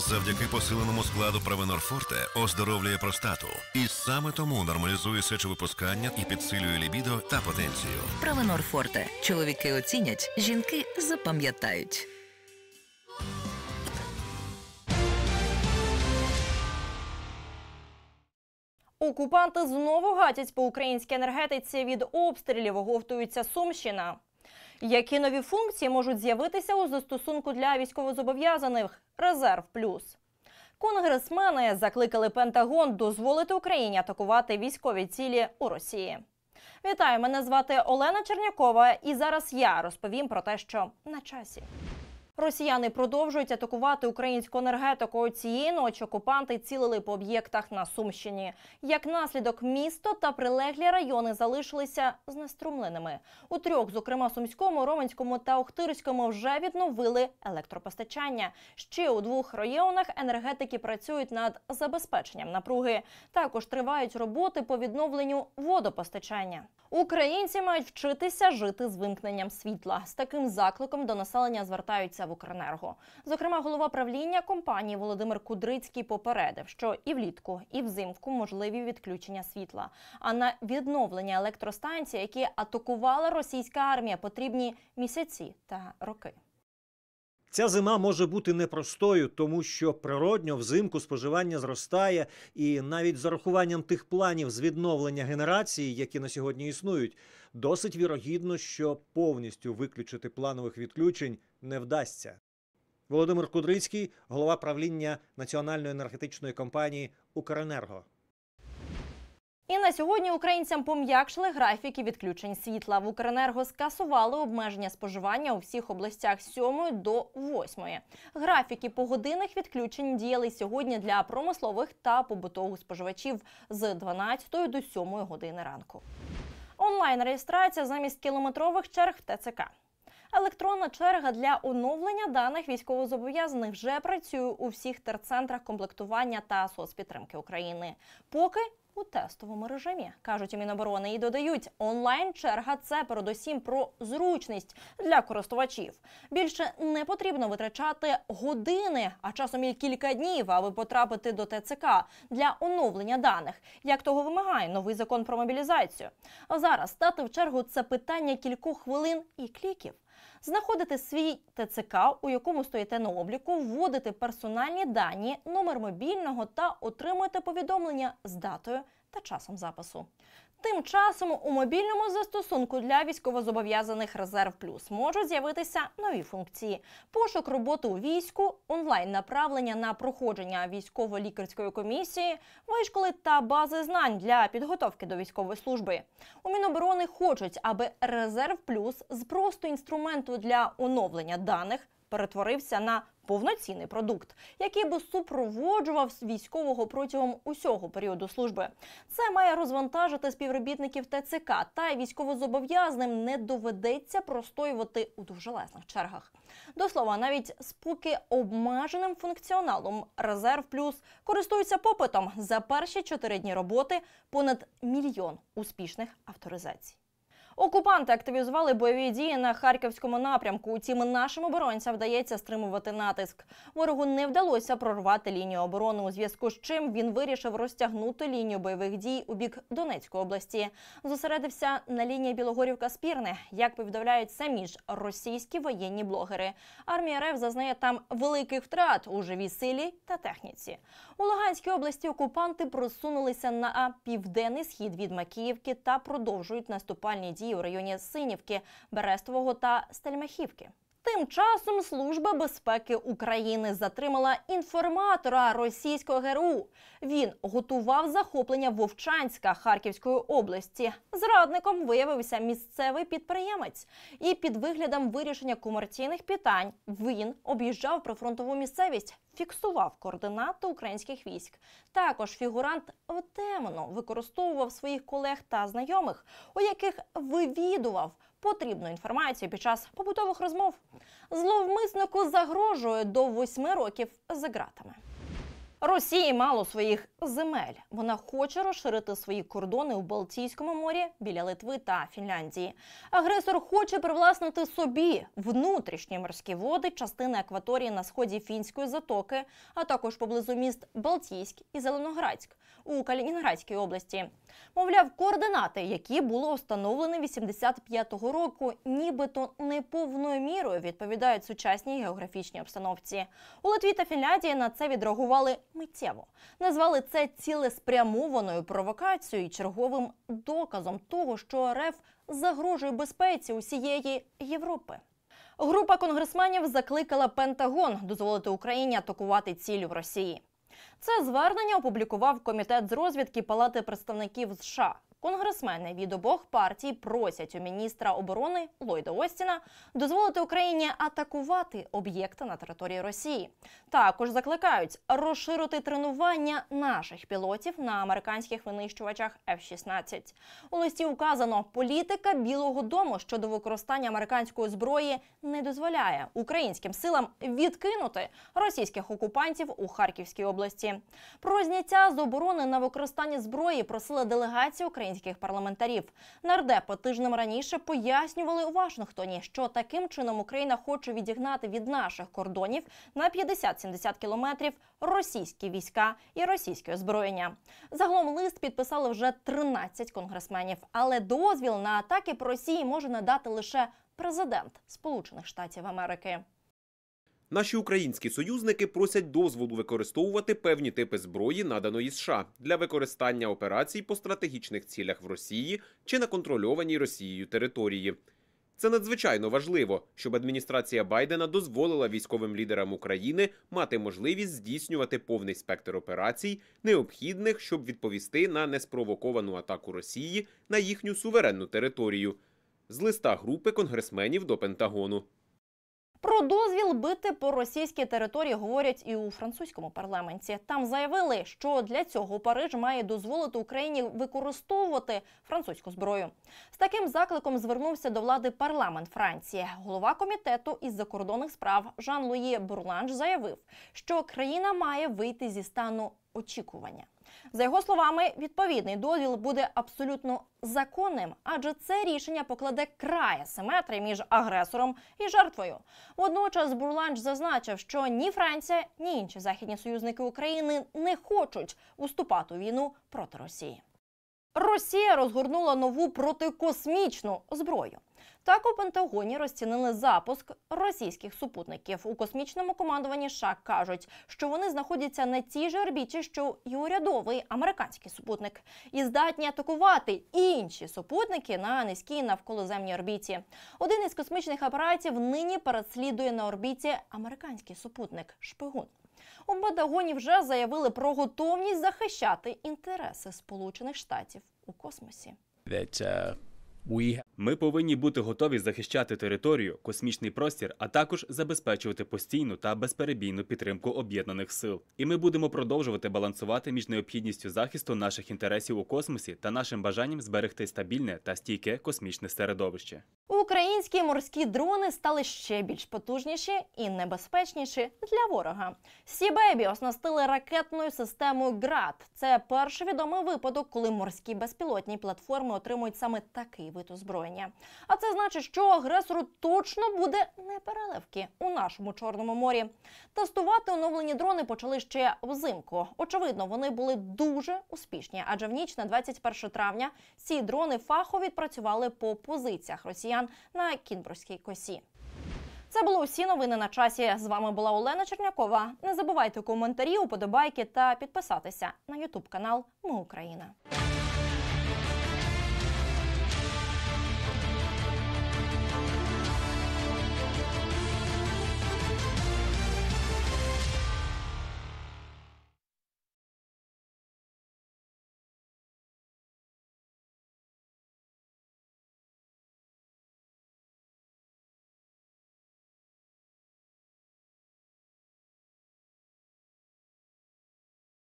Завдяки посиленому складу Провенорфорте оздоровлює простату, і саме тому нормалізує сечовипускання і підсилює лібідо та потенцію. Провенорфорте. чоловіки оцінять, жінки запам'ятають. Окупанти знову гатять по українській енергетиці від обстрілів. Оговтується Сумщина. Які нові функції можуть з'явитися у застосунку для військовозобов'язаних? Резерв плюс. Конгресмени закликали Пентагон дозволити Україні атакувати військові цілі у Росії. Вітаю, мене звати Олена Чернякова, і зараз я розповім про те, що на часі. Росіяни продовжують атакувати українську енергетику. Цієї ночі окупанти цілили по об'єктах на Сумщині. Як наслідок, місто та прилеглі райони залишилися знеструмленими. У трьох, зокрема, сумському, романському та Охтирському, вже відновили електропостачання. Ще у двох районах енергетики працюють над забезпеченням напруги. Також тривають роботи по відновленню водопостачання. Українці мають вчитися жити з вимкненням світла. З таким закликом до населення звертаються в Укренерго. Зокрема, голова правління компанії Володимир Кудрицький попередив, що і влітку, і взимку можливі відключення світла. А на відновлення електростанцій, які атакувала російська армія, потрібні місяці та роки. Ця зима може бути непростою, тому що природньо взимку споживання зростає, і навіть з урахуванням тих планів з відновлення генерації, які на сьогодні існують, досить вірогідно, що повністю виключити планових відключень не вдасться. Володимир Кудрицький, голова правління національної енергетичної компанії Укренерго. І на сьогодні українцям пом'якшили графіки відключень світла. В Укренерго скасували обмеження споживання у всіх областях з 7 до 8. Графіки погодинних відключень діяли сьогодні для промислових та побутових споживачів з 12 до 7 години ранку. Онлайн реєстрація замість кілометрових черг в ТЦК. Електронна черга для оновлення даних військовозобов'язаних вже працює у всіх терцентрах комплектування та соцпідтримки України. Поки у тестовому режимі кажуть у Міноборони і додають, онлайн черга це передусім про зручність для користувачів. Більше не потрібно витрачати години, а часом і кілька днів, аби потрапити до ТЦК для оновлення даних. Як того вимагає новий закон про мобілізацію? А зараз стати в чергу це питання кількох хвилин і кліків знаходити свій ТЦК, у якому стоїте на обліку, вводити персональні дані, номер мобільного та отримуєте повідомлення з датою та часом запису. Тим часом у мобільному застосунку для військовозобов'язаних резерв плюс можуть з'явитися нові функції: пошук роботи у війську, онлайн направлення на проходження військово-лікарської комісії, вишколи та бази знань для підготовки до військової служби. У Міноборони хочуть, аби резерв плюс з просто інструменту для оновлення даних перетворився на повноцінний продукт, який би супроводжував військового протягом усього періоду служби. Це має розвантажити співробітників ТЦК, та й військовозобов'язаним не доведеться простоювати у довжелезних чергах. До слова, навіть з поки обмеженим функціоналом резерв плюс користуються попитом за перші чотири дні роботи понад мільйон успішних авторизацій. Окупанти активізували бойові дії на харківському напрямку. Утім, нашим оборонцям вдається стримувати натиск. Ворогу не вдалося прорвати лінію оборони, у зв'язку з чим він вирішив розтягнути лінію бойових дій у бік Донецької області. Зосередився на лінії Білогорівка Спірне, як повідомляють самі ж російські воєнні блогери. Армія РФ зазнає там великих втрат у живій силі та техніці. У Луганській області окупанти просунулися на південний схід від Макіївки та продовжують наступальні дії водії у районі Синівки, Берестового та Стельмахівки. Тим часом служба безпеки України затримала інформатора російського ГРУ. Він готував захоплення Вовчанська Харківської області. Зрадником виявився місцевий підприємець, і під виглядом вирішення комерційних питань він об'їжджав прифронтову місцевість фіксував координати українських військ. Також фігурант темно використовував своїх колег та знайомих, у яких вивідував потрібну інформацію під час побутових розмов. Зловмиснику загрожує до восьми років за ґратами. Росії мало своїх земель. Вона хоче розширити свої кордони у Балтійському морі біля Литви та Фінляндії. Агресор хоче привласнити собі внутрішні морські води, частини акваторії на сході фінської затоки, а також поблизу міст Балтійськ і Зеленоградськ у Калінінградській області. Мовляв, координати, які були встановлені 85-го року, нібито неповною мірою відповідають сучасній географічній обстановці. У Литві та Фінляндії на це відреагували миттєво, назвали це цілеспрямованою провокацією і черговим доказом того, що РФ загрожує безпеці усієї Європи. Група конгресменів закликала Пентагон дозволити Україні атакувати цілі в Росії. Це звернення опублікував комітет з розвідки Палати представників США. Конгресмени від обох партій просять у міністра оборони Ллойда Остіна дозволити Україні атакувати об'єкти на території Росії. Також закликають розширити тренування наших пілотів на американських винищувачах F-16. У листі указано, політика Білого Дому щодо використання американської зброї не дозволяє українським силам відкинути російських окупантів у Харківській області. Про зняття з оборони на використання зброї просила делегація України українських парламентарів. Нардепи тижнем раніше пояснювали у Вашингтоні, що таким чином Україна хоче відігнати від наших кордонів на 50-70 кілометрів російські війська і російське озброєння. Загалом лист підписали вже 13 конгресменів, але дозвіл на атаки по Росії може надати лише президент Сполучених Штатів Америки. Наші українські союзники просять дозволу використовувати певні типи зброї, наданої США для використання операцій по стратегічних цілях в Росії чи на контрольованій Росією території. Це надзвичайно важливо, щоб адміністрація Байдена дозволила військовим лідерам України мати можливість здійснювати повний спектр операцій, необхідних, щоб відповісти на неспровоковану атаку Росії на їхню суверенну територію з листа групи конгресменів до Пентагону. Про дозвіл бити по російській території говорять і у французькому парламенті. Там заявили, що для цього Париж має дозволити Україні використовувати французьку зброю. З таким закликом звернувся до влади парламент Франції. Голова комітету із закордонних справ Жан Луї Бурланж заявив, що країна має вийти зі стану очікування. За його словами, відповідний дозвіл буде абсолютно законним, адже це рішення покладе край асиметрії між агресором і жертвою. Водночас Бурланч зазначив, що ні Франція, ні інші західні союзники України не хочуть уступати у війну проти Росії. Росія розгорнула нову протикосмічну зброю. Так у Пентагоні розцінили запуск російських супутників у космічному командуванні. США кажуть, що вони знаходяться на тій же орбіті, що й урядовий американський супутник, і здатні атакувати інші супутники на низькій навколоземній орбіті. Один із космічних апаратів нині переслідує на орбіті американський супутник Шпигун. У Бадагоні вже заявили про готовність захищати інтереси Сполучених Штатів у космосі. Uh, ми повинні бути готові захищати територію, космічний простір, а також забезпечувати постійну та безперебійну підтримку об'єднаних сил. І ми будемо продовжувати балансувати між необхідністю захисту наших інтересів у космосі та нашим бажанням зберегти стабільне та стійке космічне середовище. Українські морські дрони стали ще більш потужніші і небезпечніші для ворога. Сібебі оснастили ракетною системою ГРАД. Це перший відомий випадок, коли морські безпілотні платформи отримують саме такий вид озброєння. А це значить, що агресору точно буде не переливки у нашому чорному морі. Тестувати оновлені дрони почали ще взимку. Очевидно, вони були дуже успішні, адже в ніч на 21 травня ці дрони фахові працювали по позиціях росіян на Кінбурзькій косі. Це були усі новини на часі. З вами була Олена Чернякова. Не забувайте коментарі, уподобайки та підписатися на Ютуб канал Ми Україна.